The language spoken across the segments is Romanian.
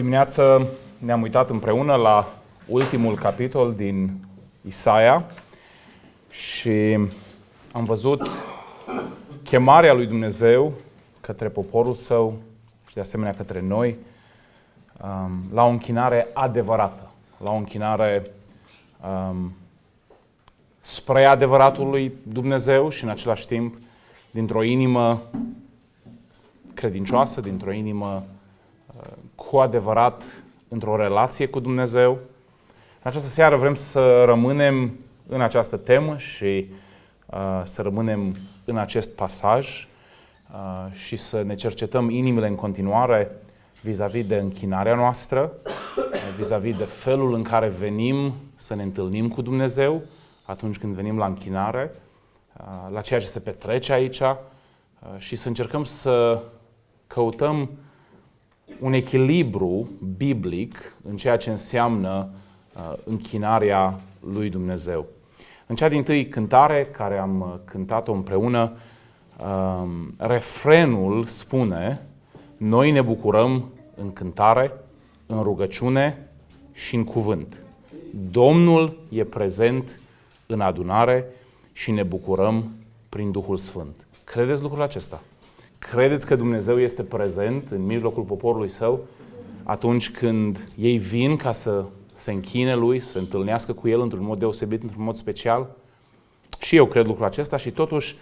dimineață ne-am uitat împreună la ultimul capitol din Isaia și am văzut chemarea lui Dumnezeu către poporul său și de asemenea către noi um, la o închinare adevărată, la o închinare um, spre adevăratul lui Dumnezeu și în același timp dintr-o inimă credincioasă, dintr-o inimă cu adevărat într-o relație cu Dumnezeu. În această seară vrem să rămânem în această temă și uh, să rămânem în acest pasaj uh, și să ne cercetăm inimile în continuare vis-a-vis de închinarea noastră, vis-a-vis de felul în care venim să ne întâlnim cu Dumnezeu atunci când venim la închinare, uh, la ceea ce se petrece aici uh, și să încercăm să căutăm un echilibru biblic în ceea ce înseamnă uh, închinarea lui Dumnezeu. În cea din tâi cântare, care am uh, cântat-o împreună, uh, refrenul spune Noi ne bucurăm în cântare, în rugăciune și în cuvânt. Domnul e prezent în adunare și ne bucurăm prin Duhul Sfânt. Credeți lucrul acesta? Credeți că Dumnezeu este prezent în mijlocul poporului său atunci când ei vin ca să se închine lui, să se întâlnească cu el într-un mod deosebit, într-un mod special? Și eu cred lucrul acesta și totuși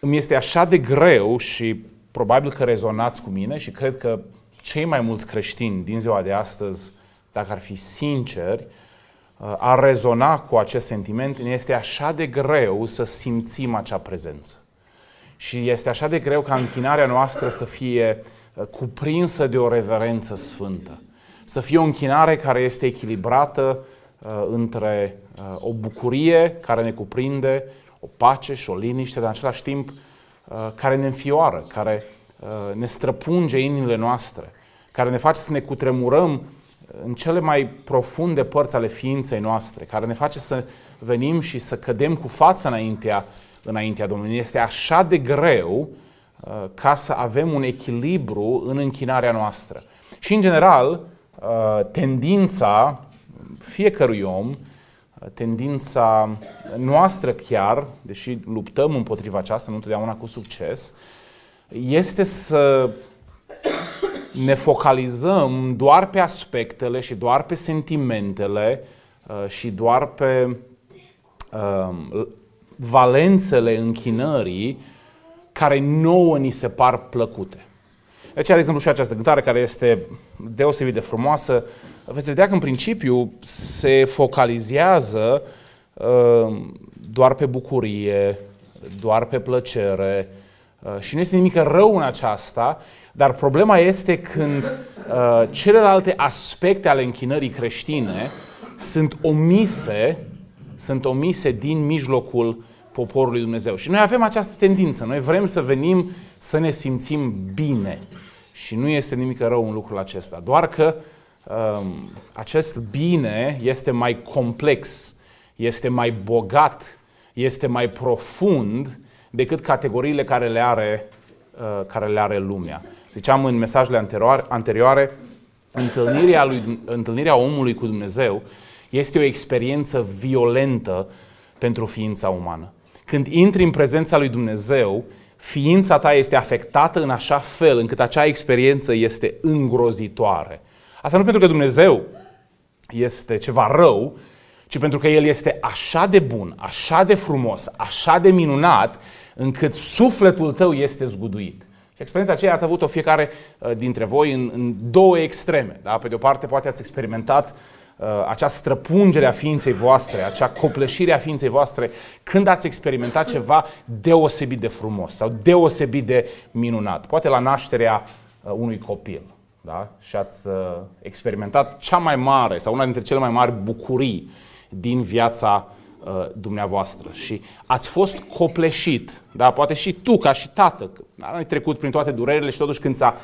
îmi este așa de greu și probabil că rezonați cu mine și cred că cei mai mulți creștini din ziua de astăzi, dacă ar fi sinceri, ar rezona cu acest sentiment, ne este așa de greu să simțim acea prezență. Și este așa de greu ca închinarea noastră să fie uh, cuprinsă de o reverență sfântă. Să fie o închinare care este echilibrată uh, între uh, o bucurie care ne cuprinde, o pace și o liniște, dar în același timp uh, care ne înfioară, care uh, ne străpunge inimile noastre, care ne face să ne cutremurăm uh, în cele mai profunde părți ale ființei noastre, care ne face să venim și să cădem cu fața înaintea înaintea Domnului. Este așa de greu uh, ca să avem un echilibru în închinarea noastră. Și, în general, uh, tendința fiecărui om, uh, tendința noastră chiar, deși luptăm împotriva aceasta, nu întotdeauna cu succes, este să ne focalizăm doar pe aspectele și doar pe sentimentele și doar pe valențele închinării care nouă ni se par plăcute. Deci, de exemplu, și această cântare care este deosebit de frumoasă, veți vedea că în principiu se focalizează uh, doar pe bucurie, doar pe plăcere uh, și nu este nimic rău în aceasta, dar problema este când uh, celelalte aspecte ale închinării creștine sunt omise sunt omise din mijlocul poporului Dumnezeu. Și noi avem această tendință. Noi vrem să venim să ne simțim bine. Și nu este nimic rău în lucrul acesta. Doar că um, acest bine este mai complex, este mai bogat, este mai profund decât categoriile care le are, uh, care le are lumea. Ziceam în mesajele anterioare, anterioare întâlnirea, lui, întâlnirea omului cu Dumnezeu este o experiență violentă pentru ființa umană. Când intri în prezența lui Dumnezeu, ființa ta este afectată în așa fel încât acea experiență este îngrozitoare. Asta nu pentru că Dumnezeu este ceva rău, ci pentru că El este așa de bun, așa de frumos, așa de minunat, încât sufletul tău este zguduit. Și experiența aceea ați avut-o fiecare uh, dintre voi în, în două extreme. Da? Pe de o parte, poate ați experimentat uh, Uh, acea străpungere a ființei voastre, acea copleșire a ființei voastre, când ați experimentat ceva deosebit de frumos sau deosebit de minunat. Poate la nașterea uh, unui copil da? și ați uh, experimentat cea mai mare sau una dintre cele mai mari bucurii din viața dumneavoastră și ați fost copleșit, da? poate și tu ca și tată, ai trecut prin toate durerile și totuși când ți-a,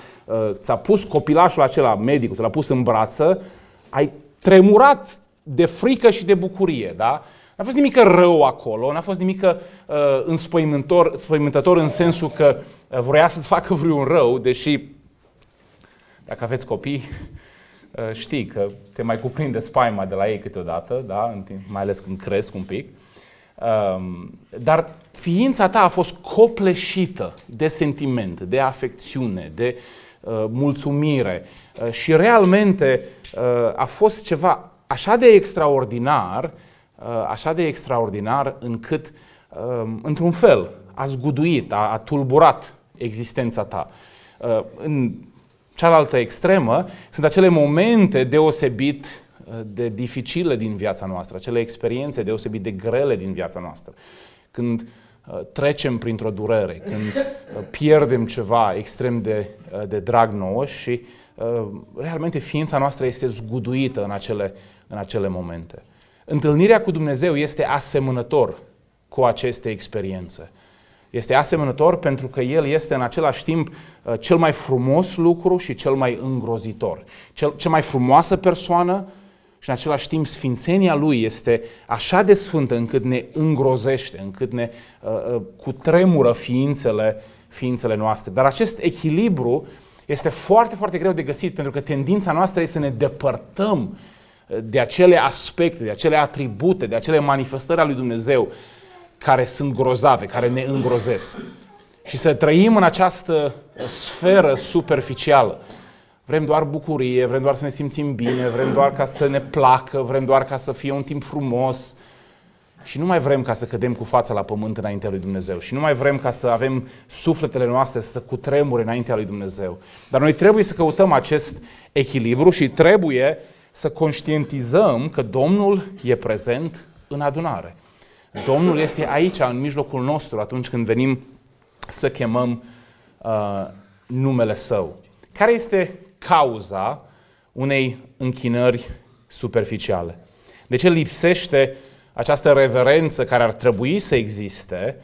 ți-a pus copilașul acela, medicul, ți l-a pus în brață, ai tremurat de frică și de bucurie, da? N-a fost nimic rău acolo, n-a fost nimic uh, înspăimântător, înspăimântător în sensul că uh, vrea să-ți facă vreun rău, deși dacă aveți copii, uh, știi că te mai cuprinde spaima de la ei câteodată, da? În timp, mai ales când cresc un pic. Uh, dar ființa ta a fost copleșită de sentimente, de afecțiune, de uh, Uh, mulțumire. Uh, și realmente uh, a fost ceva așa de extraordinar, așa de extraordinar încât, um, într-un fel, a zguduit, a, tulburat existența ta. În cealaltă extremă sunt acele momente deosebit de dificile din viața noastră, acele experiențe deosebit de grele din viața noastră. Când uh, Uh, trecem printr-o durere, când uh, pierdem ceva extrem de, uh, de drag nouă și realmente ființa noastră este zguduită în acele, în acele momente. Întâlnirea cu Dumnezeu este asemănător cu aceste experiențe. Este asemănător pentru că El este în același timp cel mai frumos lucru și cel mai îngrozitor. Cel, cea mai frumoasă persoană și în același timp sfințenia lui este așa de sfântă încât ne îngrozește, încât ne uh, uh, cutremură ființele, ființele noastre. Dar acest echilibru este foarte, foarte greu de găsit pentru că tendința noastră este să ne depărtăm uh, de acele aspecte, de acele atribute, de acele manifestări ale lui Dumnezeu care sunt grozave, care ne îngrozesc. Și să trăim în această sferă superficială Vrem doar bucurie, vrem doar să ne simțim bine, vrem doar ca să ne placă, vrem doar ca să fie un timp frumos. Și nu mai vrem ca să cădem cu fața la pământ înaintea lui Dumnezeu. Și nu mai vrem ca să avem sufletele noastre să cutremure înaintea lui Dumnezeu. Dar noi trebuie să căutăm acest echilibru și trebuie să conștientizăm că Domnul e prezent în adunare. Domnul este aici, în mijlocul nostru, atunci când venim să chemăm uh, numele Său. Care este cauza unei închinări superficiale. De ce lipsește această reverență care ar trebui să existe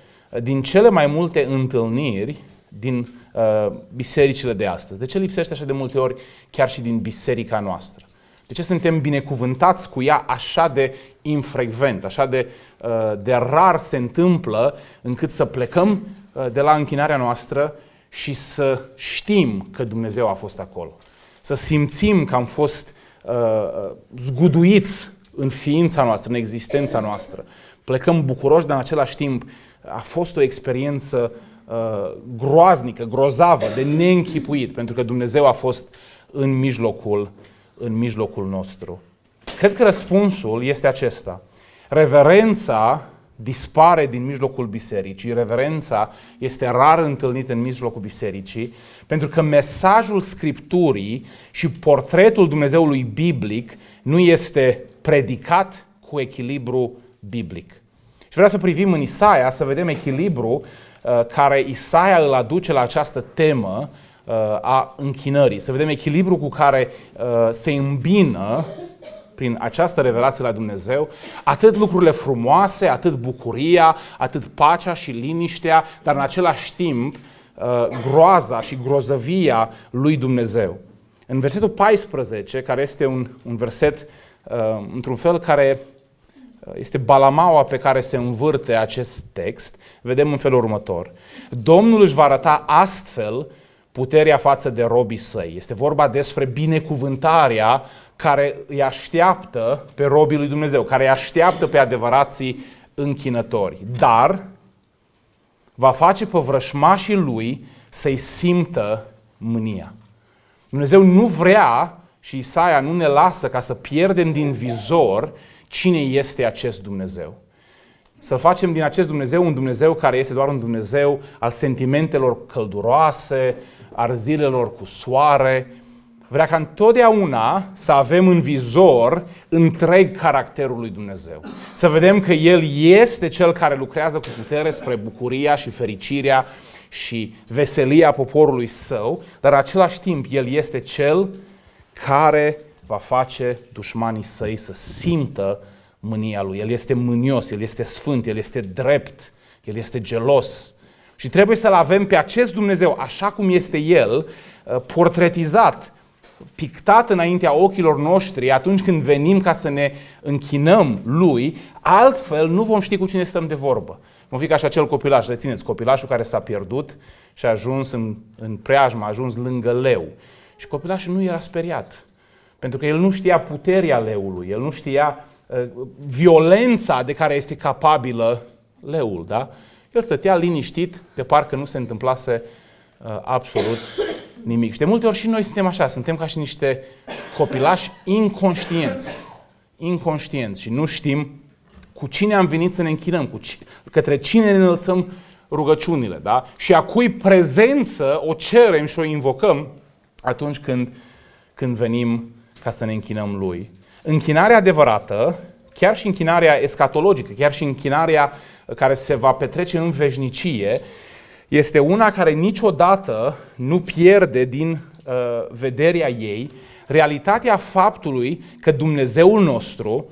din cele mai multe întâlniri din uh, bisericile de astăzi? De ce lipsește așa de multe ori chiar și din biserica noastră? De ce suntem binecuvântați cu ea așa de infrecvent, așa de, uh, de rar se întâmplă încât să plecăm uh, de la închinarea noastră și să știm că Dumnezeu a fost acolo. Să simțim că am fost uh, uh, zguduiți în ființa noastră, în existența noastră. Plecăm bucuroși, dar în același timp a fost o experiență uh, groaznică, grozavă, de neînchipuit, pentru că Dumnezeu a fost în mijlocul, în mijlocul nostru. Cred că răspunsul este acesta. Reverența dispare din mijlocul bisericii, reverența este rar întâlnită în mijlocul bisericii, pentru că mesajul Scripturii și portretul Dumnezeului biblic nu este predicat cu echilibru biblic. Și vreau să privim în Isaia, să vedem echilibru uh, care Isaia îl aduce la această temă uh, a închinării, să vedem echilibru cu care uh, se îmbină prin această revelație la Dumnezeu, atât lucrurile frumoase, atât bucuria, atât pacea și liniștea, dar în același timp uh, groaza și grozăvia lui Dumnezeu. În versetul 14, care este un, un verset uh, într-un fel care uh, este balamaua pe care se învârte acest text, vedem în felul următor. Domnul își va arăta astfel puterea față de robii săi. Este vorba despre binecuvântarea care îi așteaptă pe robii lui Dumnezeu, care îi așteaptă pe adevărații închinători. Dar va face pe vrășmașii lui să-i simtă mânia. Dumnezeu nu vrea și Isaia nu ne lasă ca să pierdem din vizor cine este acest Dumnezeu. Să-l facem din acest Dumnezeu un Dumnezeu care este doar un Dumnezeu al sentimentelor călduroase, al zilelor cu soare, vrea ca întotdeauna să avem în vizor întreg caracterul lui Dumnezeu. Să vedem că El este Cel care lucrează cu putere spre bucuria și fericirea și veselia poporului său, dar în același timp El este Cel care va face dușmanii săi să simtă mânia Lui. El este mânios, El este sfânt, El este drept, El este gelos. Și trebuie să-L avem pe acest Dumnezeu, așa cum este El, uh, portretizat pictat înaintea ochilor noștri atunci când venim ca să ne închinăm lui, altfel nu vom ști cu cine stăm de vorbă. Vom fi ca și acel copilaș, rețineți, copilașul care s-a pierdut și a ajuns în, în preajmă, a ajuns lângă leu. Și copilașul nu era speriat, pentru că el nu știa puterea leului, el nu știa uh, violența de care este capabilă leul, da? El stătea liniștit, de parcă nu se întâmplase uh, uh, absolut nimic. Și de multe ori și noi suntem așa, suntem ca și niște copilași inconștienți. Inconștienți și nu știm cu cine am venit să ne închinăm, cu ci, către cine ne înălțăm rugăciunile, da? Și a cui prezență o cerem și o invocăm atunci când, când venim ca să ne închinăm lui. Închinarea adevărată, chiar și închinarea escatologică, chiar și închinarea care se va petrece în veșnicie, este una care niciodată nu pierde din uh, vederea ei realitatea faptului că Dumnezeul nostru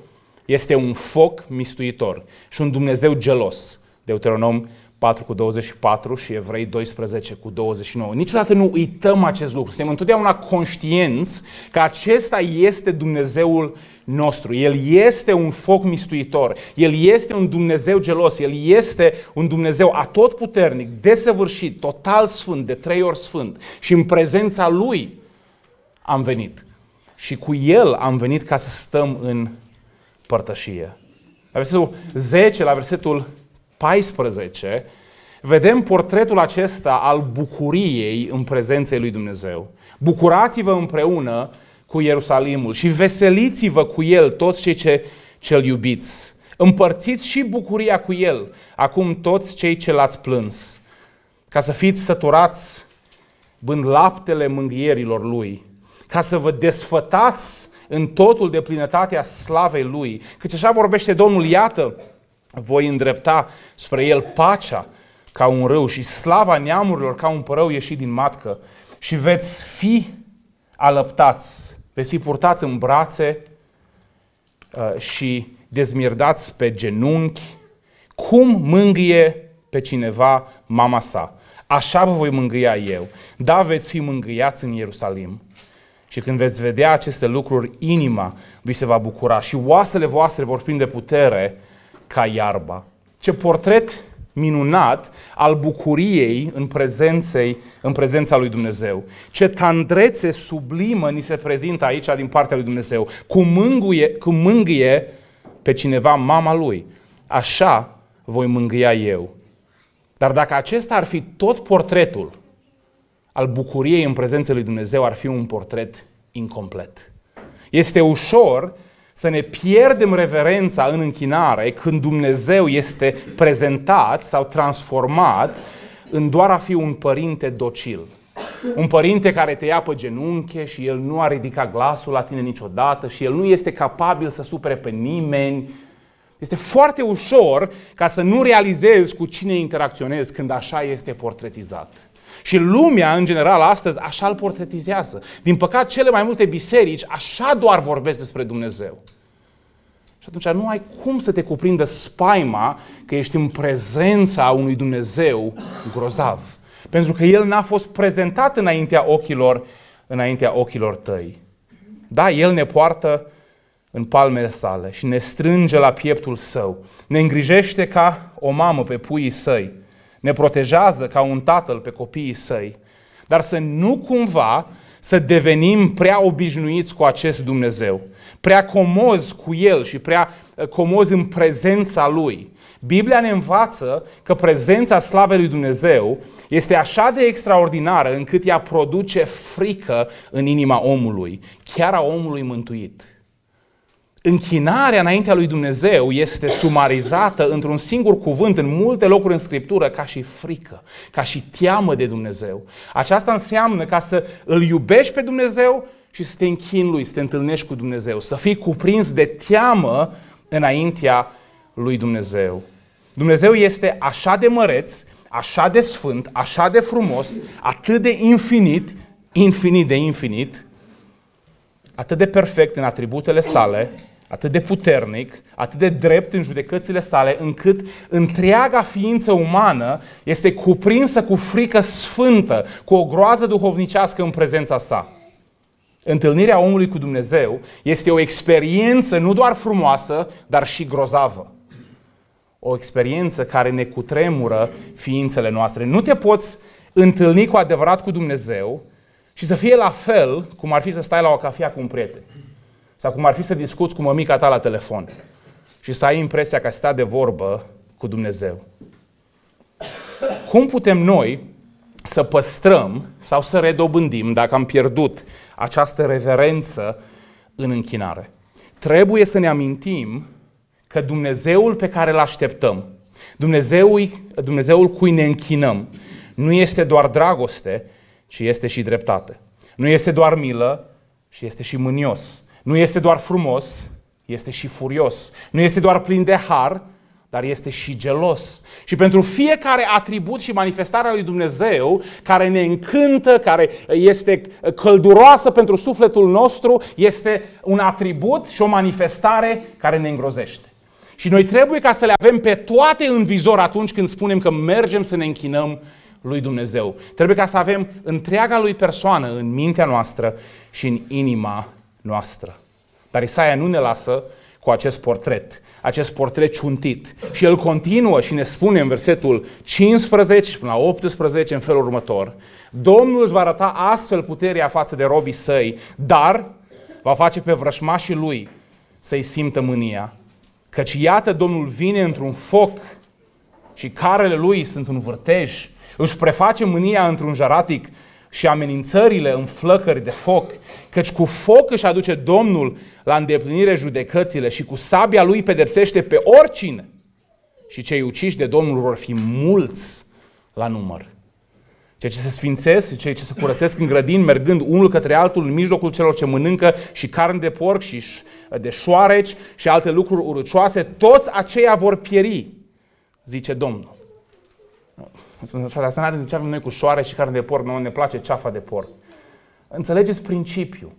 este un foc mistuitor și un Dumnezeu gelos. Deuteronom 4 cu 24 și Evrei 12 cu 29. Niciodată nu uităm acest lucru. Suntem întotdeauna conștienți că acesta este Dumnezeul nostru. El este un foc mistuitor. El este un Dumnezeu gelos. El este un Dumnezeu atotputernic, desăvârșit, total sfânt, de trei ori sfânt. Și în prezența Lui am venit. Și cu El am venit ca să stăm în părtășie. La versetul 10, la versetul 14, vedem portretul acesta al bucuriei în prezenței lui Dumnezeu. Bucurați-vă împreună cu Ierusalimul și veseliți-vă cu el toți cei ce, ce iubiți. Împărțiți și bucuria cu el, acum toți cei ce l-ați plâns, ca să fiți săturați bând laptele mânghierilor lui, ca să vă desfătați în totul de plinătatea slavei lui. Căci așa vorbește Domnul, iată, voi îndrepta spre el pacea ca un râu și slava neamurilor ca un părău ieșit din matcă și veți fi alăptați, veți fi purtați în brațe uh, și dezmirdați pe genunchi, cum mângâie pe cineva mama sa. Așa vă voi mângâia eu. Da, veți fi mângâiați în Ierusalim. Și când veți vedea aceste lucruri, inima vi se va bucura și oasele voastre vor prinde putere ca iarba. Ce portret minunat al bucuriei în, prezenței, în prezența lui Dumnezeu. Ce tandrețe sublimă ni se prezintă aici din partea lui Dumnezeu. Cum mângâie, cum mângâie pe cineva mama lui. Așa voi mângâia eu. Dar dacă acesta ar fi tot portretul al bucuriei în prezența lui Dumnezeu, ar fi un portret incomplet. Este ușor să ne pierdem reverența în închinare când Dumnezeu este prezentat sau transformat în doar a fi un părinte docil. Un părinte care te ia pe genunche și el nu a ridicat glasul la tine niciodată și el nu este capabil să supere pe nimeni. Este foarte ușor ca să nu realizezi cu cine interacționezi când așa este portretizat. Și lumea, în general, astăzi, așa îl portretizează. Din păcat, cele mai multe biserici așa doar vorbesc despre Dumnezeu. Și atunci nu ai cum să te cuprindă spaima că ești în prezența unui Dumnezeu grozav. Pentru că El n-a fost prezentat înaintea ochilor, înaintea ochilor tăi. Da, El ne poartă în palmele sale și ne strânge la pieptul său. Ne îngrijește ca o mamă pe puii săi ne protejează ca un tatăl pe copiii săi, dar să nu cumva să devenim prea obișnuiți cu acest Dumnezeu, prea comozi cu El și prea eh, comozi în prezența Lui. Biblia ne învață că prezența slavei lui Dumnezeu este așa de extraordinară încât ea produce frică în inima omului, chiar a omului mântuit închinarea înaintea lui Dumnezeu este sumarizată într-un singur cuvânt în multe locuri în Scriptură ca și frică, ca și teamă de Dumnezeu. Aceasta înseamnă ca să îl iubești pe Dumnezeu și să te închini lui, să te întâlnești cu Dumnezeu, să fii cuprins de teamă înaintea lui Dumnezeu. Dumnezeu este așa de măreț, așa de sfânt, așa de frumos, atât de infinit, infinit de infinit, atât de perfect în atributele sale, atât de puternic, atât de drept în judecățile sale, încât întreaga ființă umană este cuprinsă cu frică sfântă, cu o groază duhovnicească în prezența sa. Întâlnirea omului cu Dumnezeu este o experiență nu doar frumoasă, dar și grozavă. O experiență care ne cutremură ființele noastre. Nu te poți întâlni cu adevărat cu Dumnezeu și să fie la fel cum ar fi să stai la o cafea cu un prieten. Sau cum ar fi să discuți cu mămica ta la telefon și să ai impresia că ai stat de vorbă cu Dumnezeu. Cum putem noi să păstrăm sau să redobândim dacă am pierdut această reverență în închinare? Trebuie să ne amintim că Dumnezeul pe care îl așteptăm, Dumnezeul, Dumnezeul cui ne închinăm, nu este doar dragoste, ci este și dreptate. Nu este doar milă, ci este și mânios. Nu este doar frumos, este și furios. Nu este doar plin de har, dar este și gelos. Și pentru fiecare atribut și manifestarea lui Dumnezeu, care ne încântă, care este călduroasă pentru sufletul nostru, este un atribut și o manifestare care ne îngrozește. Și noi trebuie ca să le avem pe toate în vizor atunci când spunem că mergem să ne închinăm lui Dumnezeu. Trebuie ca să avem întreaga lui persoană în mintea noastră și în inima noastră. Dar Isaia nu ne lasă cu acest portret, acest portret ciuntit. Și el continuă și ne spune în versetul 15 și până la 18 în felul următor. Domnul își va arăta astfel puterea față de robii săi, dar va face pe vrășmașii lui să-i simtă mânia. Căci iată Domnul vine într-un foc și carele lui sunt un vârtej, își preface mânia într-un jaratic și amenințările în flăcări de foc, căci cu foc își aduce Domnul la îndeplinire judecățile și cu sabia lui pedepsește pe oricine. Și cei uciși de Domnul vor fi mulți la număr. Cei ce se sfințesc, cei ce se curățesc în grădin, mergând unul către altul în mijlocul celor ce mănâncă și carne de porc și de șoareci și alte lucruri urucioase, toți aceia vor pieri, zice Domnul. Îmi spune, frate, asta nu are de ce avem noi cu șoare și carne de porc, nu ne place ceafa de porc. Înțelegeți principiul.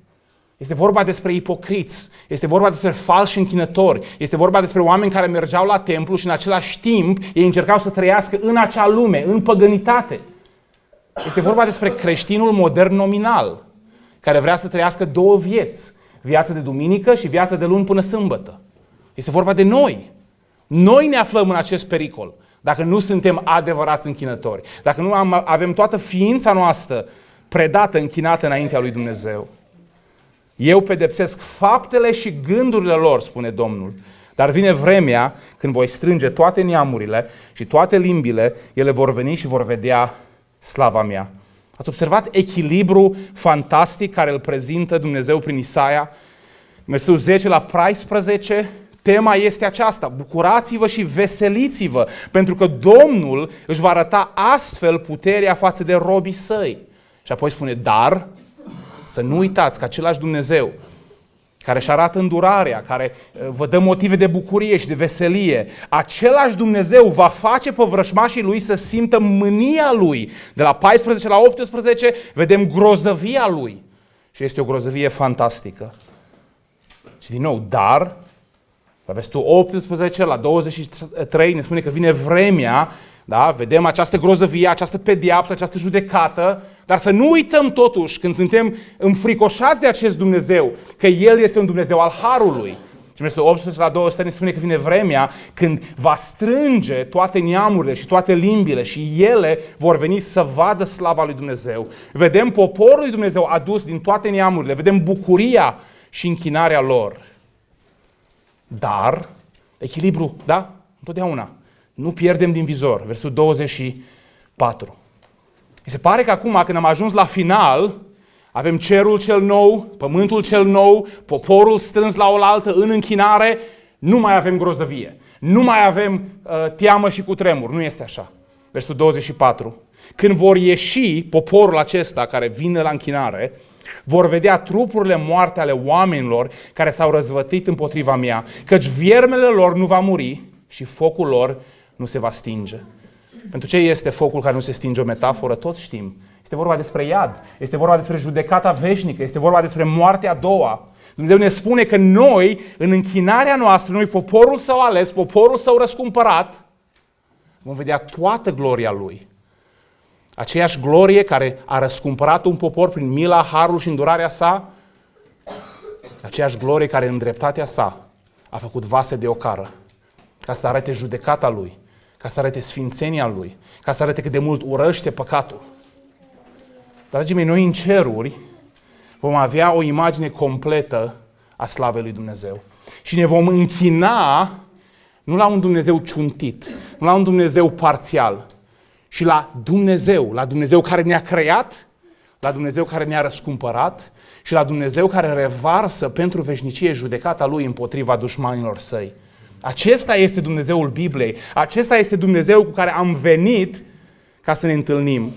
Este vorba despre ipocriți, este vorba despre falși închinători, este vorba despre oameni care mergeau la templu și în același timp ei încercau să trăiască în acea lume, în păgânitate. Este vorba despre creștinul modern nominal, care vrea să trăiască două vieți, viața de duminică și viața de luni până sâmbătă. Este vorba de noi. Noi ne aflăm în acest pericol dacă nu suntem adevărați închinători, dacă nu am, avem toată ființa noastră predată, închinată înaintea lui Dumnezeu. Eu pedepsesc faptele și gândurile lor, spune Domnul. Dar vine vremea când voi strânge toate neamurile și toate limbile, ele vor veni și vor vedea slava mea. Ați observat echilibru fantastic care îl prezintă Dumnezeu prin Isaia? Mersul 10 la 14, Tema este aceasta, bucurați-vă și veseliți-vă, pentru că Domnul își va arăta astfel puterea față de robii săi. Și apoi spune, dar să nu uitați că același Dumnezeu care își arată îndurarea, care uh, vă dă motive de bucurie și de veselie. Același Dumnezeu va face pe vrășmașii lui să simtă mânia lui. De la 14 la 18 vedem grozăvia lui. Și este o grozăvie fantastică. Și din nou, dar la versetul 18, la 23, ne spune că vine vremea, da? vedem această grozăvie, această pediapsă, această judecată, dar să nu uităm totuși când suntem înfricoșați de acest Dumnezeu, că El este un Dumnezeu al Harului, și versetul 18 la 23 ne spune că vine vremea când va strânge toate neamurile și toate limbile și ele vor veni să vadă slava lui Dumnezeu. Vedem poporul lui Dumnezeu adus din toate neamurile, vedem bucuria și închinarea lor. Dar, echilibru, da? Întotdeauna. Nu pierdem din vizor. Versul 24. Mi se pare că acum, când am ajuns la final, avem cerul cel nou, pământul cel nou, poporul strâns la oaltă în închinare, nu mai avem grozăvie. Nu mai avem uh, teamă și cutremur. Nu este așa. Versul 24. Când vor ieși poporul acesta care vine la închinare, vor vedea trupurile moarte ale oamenilor care s-au răzvătit împotriva mea, căci viermele lor nu va muri și focul lor nu se va stinge. Pentru ce este focul care nu se stinge o metaforă? Toți știm. Este vorba despre iad, este vorba despre judecata veșnică, este vorba despre moartea a doua. Dumnezeu ne spune că noi, în închinarea noastră, noi, poporul său ales, poporul său răscumpărat, vom vedea toată gloria Lui. Aceeași glorie care a răscumpărat un popor prin mila, harul și îndurarea sa, aceeași glorie care în dreptatea sa a făcut vase de ocară, ca să arate judecata lui, ca să arate sfințenia lui, ca să arate cât de mult urăște păcatul. Dragii mei, noi în ceruri vom avea o imagine completă a slavei lui Dumnezeu. Și ne vom închina nu la un Dumnezeu ciuntit, nu la un Dumnezeu parțial, și la Dumnezeu, la Dumnezeu care ne-a creat, la Dumnezeu care ne-a răscumpărat și la Dumnezeu care revarsă pentru veșnicie judecata lui împotriva dușmanilor săi. Acesta este Dumnezeul Bibliei, acesta este Dumnezeu cu care am venit ca să ne întâlnim.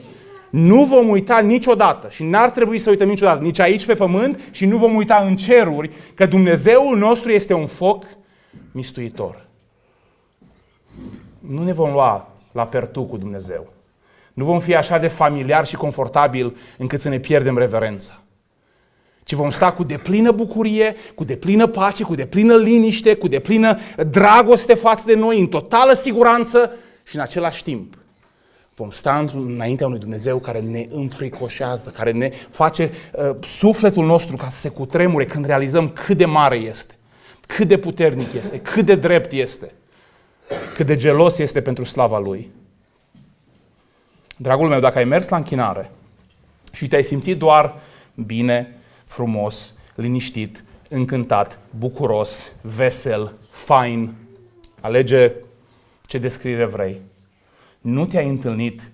Nu vom uita niciodată și n-ar trebui să uităm niciodată, nici aici pe pământ și nu vom uita în ceruri, că Dumnezeul nostru este un foc mistuitor. Nu ne vom lua la pertu cu Dumnezeu. Nu vom fi așa de familiar și confortabil încât să ne pierdem reverența. Ci vom sta cu deplină bucurie, cu deplină pace, cu deplină liniște, cu deplină dragoste față de noi, în totală siguranță și în același timp Vom sta înaintea unui Dumnezeu care ne înfricoșează, care ne face uh, sufletul nostru ca să se cutremure când realizăm cât de mare este, cât de puternic este, cât de drept este cât de gelos este pentru slava Lui. Dragul meu, dacă ai mers la închinare și te-ai simțit doar bine, frumos, liniștit, încântat, bucuros, vesel, fain, alege ce descriere vrei, nu te-ai întâlnit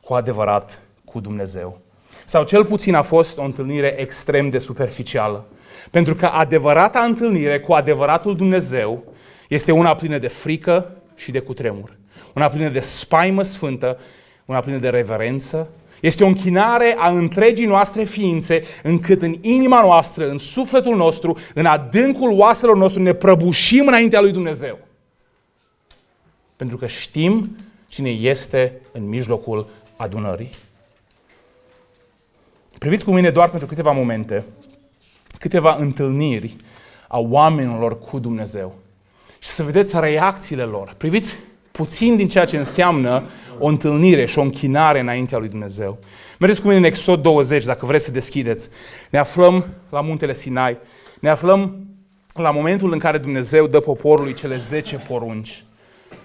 cu adevărat cu Dumnezeu. Sau cel puțin a fost o întâlnire extrem de superficială. Pentru că adevărata întâlnire cu adevăratul Dumnezeu este una plină de frică, și de cutremur. Una plină de spaimă sfântă, una plină de reverență, este o închinare a întregii noastre ființe, încât în inima noastră, în sufletul nostru, în adâncul oaselor nostru, ne prăbușim înaintea lui Dumnezeu. Pentru că știm cine este în mijlocul adunării. Priviți cu mine doar pentru câteva momente, câteva întâlniri a oamenilor cu Dumnezeu și să vedeți reacțiile lor. Priviți puțin din ceea ce înseamnă o întâlnire și o închinare înaintea lui Dumnezeu. Mergeți cu mine în Exod 20, dacă vreți să deschideți. Ne aflăm la muntele Sinai. Ne aflăm la momentul în care Dumnezeu dă poporului cele 10 porunci.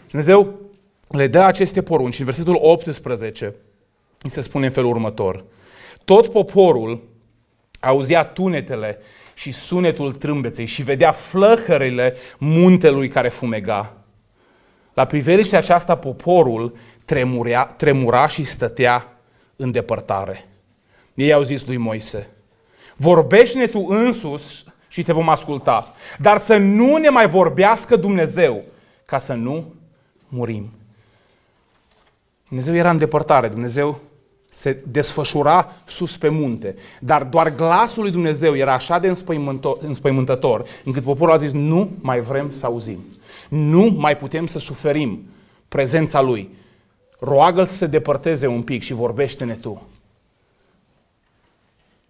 Dumnezeu le dă aceste porunci. În versetul 18 îi se spune în felul următor. Tot poporul auzea tunetele și sunetul trâmbeței și vedea flăcările muntelui care fumega. La priveliște aceasta poporul tremurea, tremura și stătea în depărtare. Ei au zis lui Moise, vorbește tu însus și te vom asculta, dar să nu ne mai vorbească Dumnezeu, ca să nu murim. Dumnezeu era în depărtare, Dumnezeu se desfășura sus pe munte. Dar doar glasul lui Dumnezeu era așa de înspăimântător, încât poporul a zis, nu mai vrem să auzim. Nu mai putem să suferim prezența lui. Roagă-l să se depărteze un pic și vorbește-ne tu.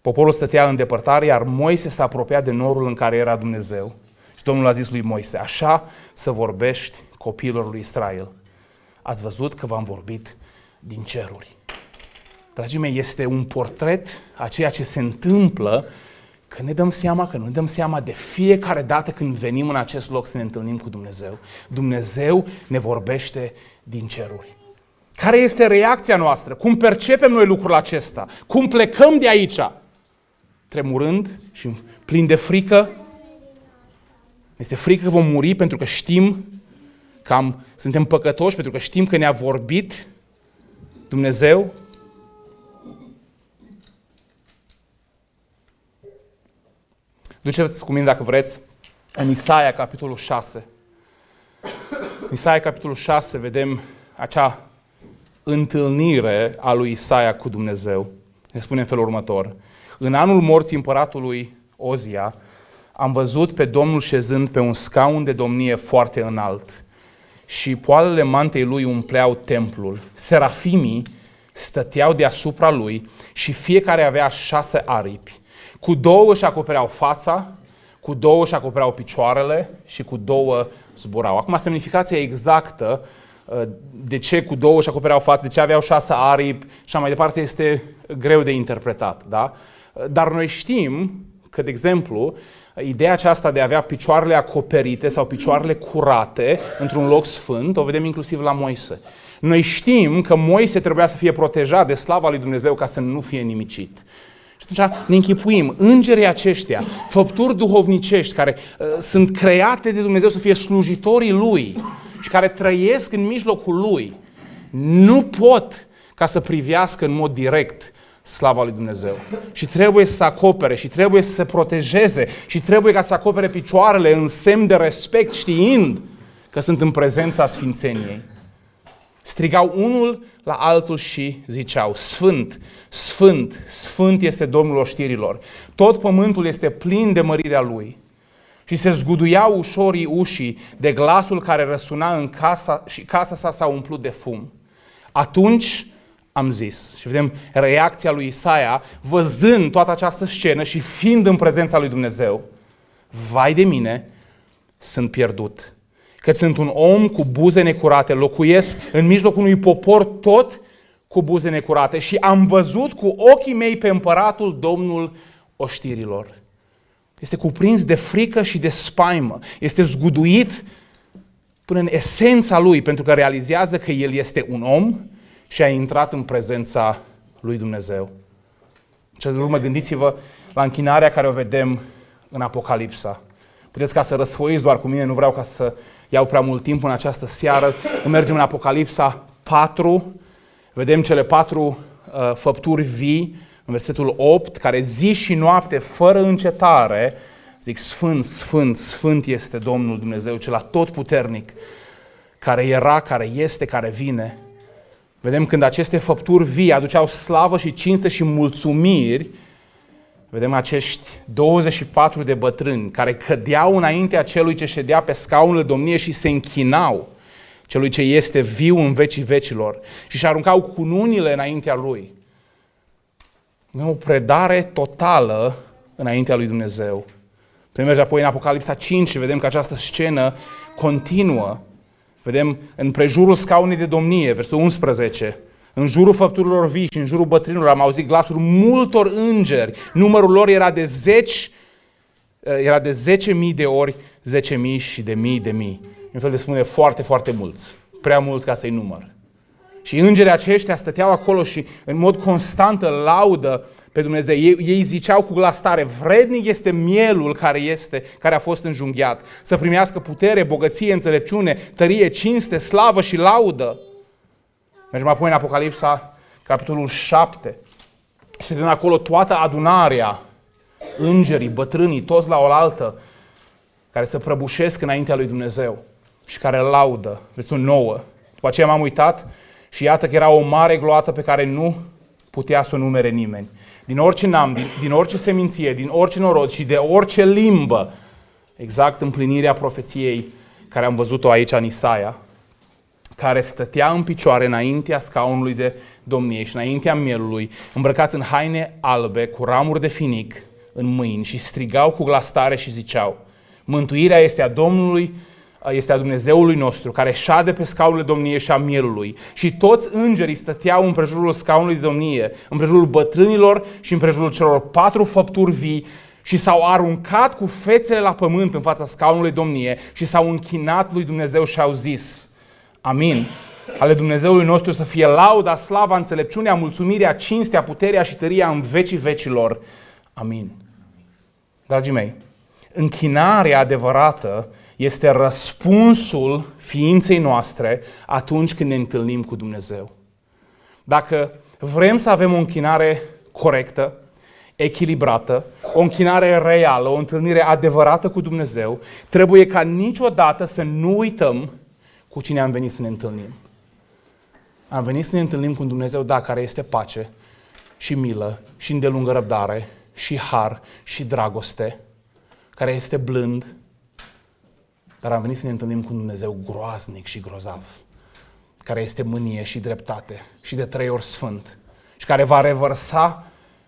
Poporul stătea în depărtare, iar Moise s-a apropiat de norul în care era Dumnezeu. Și Domnul a zis lui Moise, așa să vorbești copiilor lui Israel. Ați văzut că v-am vorbit din ceruri dragii mei, este un portret a ceea ce se întâmplă că ne dăm seama, că nu ne dăm seama de fiecare dată când venim în acest loc să ne întâlnim cu Dumnezeu. Dumnezeu ne vorbește din ceruri. Care este reacția noastră? Cum percepem noi lucrul acesta? Cum plecăm de aici? Tremurând și plin de frică? Este frică că vom muri pentru că știm că am, suntem păcătoși, pentru că știm că ne-a vorbit Dumnezeu? Duceți cu mine, dacă vreți, în Isaia, capitolul 6. În Isaia, capitolul 6, vedem acea întâlnire a lui Isaia cu Dumnezeu. Ne spune în felul următor. În anul morții împăratului Ozia, am văzut pe Domnul șezând pe un scaun de domnie foarte înalt și poalele mantei lui umpleau templul. Serafimii stăteau deasupra lui și fiecare avea șase aripi. Cu două își acopereau fața, cu două își acopereau picioarele și cu două zburau. Acum, semnificația exactă uh, de ce cu două își acopereau fața, de ce aveau șase aripi și așa mai departe, este greu de interpretat. Da? Uh, dar noi știm că, de exemplu, ideea aceasta de a avea picioarele acoperite sau picioarele curate într-un loc sfânt, o vedem inclusiv la Moise. Noi știm că Moise trebuia să fie protejat de slava lui Dumnezeu ca să nu fie nimicit. Și atunci ne închipuim, îngerii aceștia, făpturi duhovnicești care uh, sunt create de Dumnezeu să fie slujitorii Lui și care trăiesc în mijlocul Lui, nu pot ca să privească în mod direct slava lui Dumnezeu. Și trebuie să acopere, și trebuie să se protejeze, și trebuie ca să acopere picioarele în semn de respect, știind că sunt în prezența Sfințeniei. Strigau unul la altul și ziceau, Sfânt, Sfânt, Sfânt este Domnul oștirilor. Tot pământul este plin de mărirea Lui. Și se zguduiau ușorii ușii de glasul care răsuna în casa și casa sa s-a umplut de fum. Atunci am zis. Și vedem reacția lui Isaia, văzând toată această scenă și fiind în prezența lui Dumnezeu. Vai de mine, sunt pierdut că sunt un om cu buze necurate, locuiesc în mijlocul unui popor tot cu buze necurate și am văzut cu ochii mei pe împăratul Domnul oștirilor. Este cuprins de frică și de spaimă, este zguduit până în esența lui, pentru că realizează că el este un om și a intrat în prezența lui Dumnezeu. În cele urmă, gândiți-vă la închinarea care o vedem în Apocalipsa. Puteți ca să răsfoiți doar cu mine, nu vreau ca să iau prea mult timp în această seară. Mergem în Apocalipsa 4, vedem cele patru uh, făpturi vii, în versetul 8, care zi și noapte, fără încetare, zic, Sfânt, Sfânt, Sfânt este Domnul Dumnezeu, cel atotputernic, care era, care este, care vine. Vedem când aceste făpturi vii aduceau slavă și cinste și mulțumiri, Vedem acești 24 de bătrâni care cădeau înaintea celui ce ședea pe scaunul domniei și se închinau celui ce este viu în vecii vecilor și își aruncau cununile înaintea lui. O predare totală înaintea lui Dumnezeu. Putem merge apoi în Apocalipsa 5 și vedem că această scenă continuă. Vedem în prejurul scaunului de domnie, versul 11, în jurul făpturilor vii și în jurul bătrânilor am auzit glasuri multor îngeri. Numărul lor era de zeci, eh, era de zece mii de ori, zece mii și de mii de mii. În fel de spune foarte, foarte mulți. Prea mulți ca să-i număr. Și îngerii aceștia stăteau acolo și în mod constant îl laudă pe Dumnezeu. Ei, ei ziceau cu glas tare, vrednic este mielul care este, care a fost înjunghiat, să primească putere, bogăție, înțelepciune, tărie, cinste, slavă și laudă. Mergem apoi în Apocalipsa, capitolul 7. Se din acolo toată adunarea, îngerii, bătrânii, toți la oaltă, care se prăbușesc înaintea lui Dumnezeu și care laudă. Versetul nouă. După aceea m-am uitat și iată că era o mare gloată pe care nu putea să o numere nimeni. Din orice nam, din, din orice seminție, din orice norod și de orice limbă. Exact împlinirea profeției care am văzut-o aici în Isaia, care stătea în picioare înaintea scaunului de domnie și înaintea mielului, îmbrăcat în haine albe, cu ramuri de finic în mâini și strigau cu glas tare și ziceau, Mântuirea este a Domnului, este a Dumnezeului nostru, care șade pe scaunul domnie și a mielului. Și toți îngerii stăteau în prejurul scaunului de domnie, în prejurul bătrânilor și în prejurul celor patru făpturi vii și s-au aruncat cu fețele la pământ în fața scaunului domnie și s-au închinat lui Dumnezeu și au zis – Amin. Ale Dumnezeului nostru să fie lauda, slava, înțelepciunea, mulțumirea, cinstea, puterea și tăria în vecii vecilor. Amin. Dragii mei, închinarea adevărată este răspunsul ființei noastre atunci când ne întâlnim cu Dumnezeu. Dacă vrem să avem o închinare corectă, echilibrată, o închinare reală, o întâlnire adevărată cu Dumnezeu, trebuie ca niciodată să nu uităm cu cine am venit să ne întâlnim. Am venit să ne întâlnim cu un Dumnezeu, da, care este pace și milă și îndelungă răbdare și har și dragoste, care este blând, dar am venit să ne întâlnim cu un Dumnezeu groaznic și grozav, care este mânie și dreptate și de trei ori sfânt și care va revărsa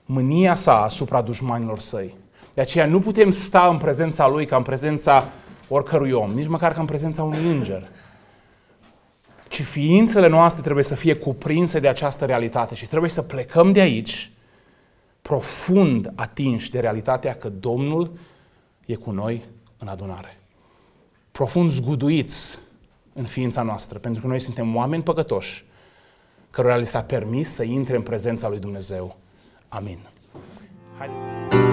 mânia sa asupra dușmanilor săi. De aceea nu putem sta în prezența lui ca în prezența oricărui om, nici măcar ca în prezența unui înger ci ființele noastre trebuie să fie cuprinse de această realitate și trebuie să plecăm de aici profund atinși de realitatea că Domnul e cu noi în adunare. Profund zguduiți în ființa noastră, pentru că noi suntem oameni păcătoși cărora li s-a permis să intre în prezența lui Dumnezeu. Amin. Haideți!